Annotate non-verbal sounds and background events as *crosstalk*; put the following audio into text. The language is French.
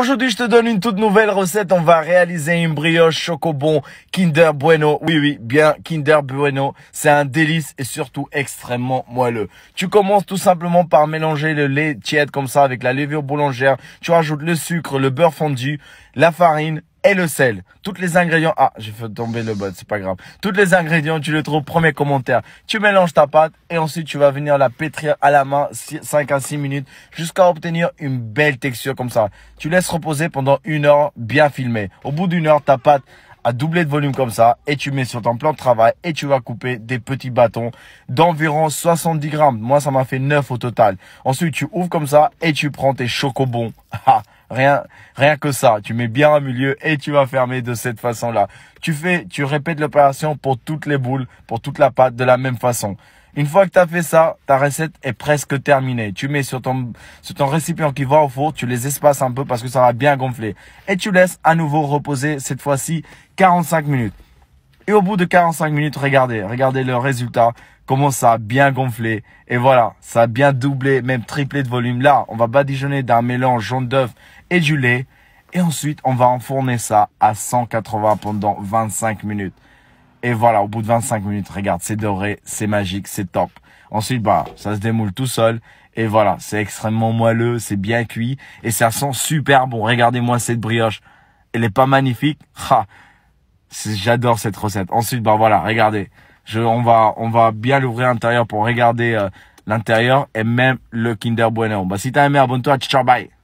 Aujourd'hui, je te donne une toute nouvelle recette. On va réaliser une brioche chocobon Kinder Bueno. Oui, oui, bien Kinder Bueno. C'est un délice et surtout extrêmement moelleux. Tu commences tout simplement par mélanger le lait tiède comme ça avec la levure boulangère. Tu rajoutes le sucre, le beurre fondu, la farine, et le sel. Toutes les ingrédients. Ah, je fait tomber le bot, c'est pas grave. Toutes les ingrédients, tu le trouves premier commentaire. Tu mélanges ta pâte et ensuite tu vas venir la pétrir à la main 5 à 6 minutes jusqu'à obtenir une belle texture comme ça. Tu laisses reposer pendant une heure bien filmée. Au bout d'une heure, ta pâte a doublé de volume comme ça et tu mets sur ton plan de travail et tu vas couper des petits bâtons d'environ 70 grammes. Moi, ça m'a fait 9 au total. Ensuite, tu ouvres comme ça et tu prends tes chocobons. *laughs* Rien, rien que ça. Tu mets bien au milieu et tu vas fermer de cette façon-là. Tu fais, tu répètes l'opération pour toutes les boules, pour toute la pâte de la même façon. Une fois que tu as fait ça, ta recette est presque terminée. Tu mets sur ton, sur ton récipient qui va au four, tu les espaces un peu parce que ça va bien gonfler. Et tu laisses à nouveau reposer cette fois-ci 45 minutes. Et au bout de 45 minutes, regardez, regardez le résultat, comment ça a bien gonflé. Et voilà, ça a bien doublé, même triplé de volume. Là, on va badigeonner d'un mélange jaune d'œuf et du lait. Et ensuite, on va enfourner ça à 180 pendant 25 minutes. Et voilà, au bout de 25 minutes, regarde, c'est doré, c'est magique, c'est top. Ensuite, bah, ça se démoule tout seul. Et voilà, c'est extrêmement moelleux, c'est bien cuit. Et ça sent super bon. Regardez-moi cette brioche. Elle est pas magnifique? Ha! J'adore cette recette. Ensuite, bah voilà, regardez. Je, on va, on va bien l'ouvrir à l'intérieur pour regarder euh, l'intérieur et même le Kinder Bueno. Bah si t'as aimé, abonne-toi. Ciao, bye.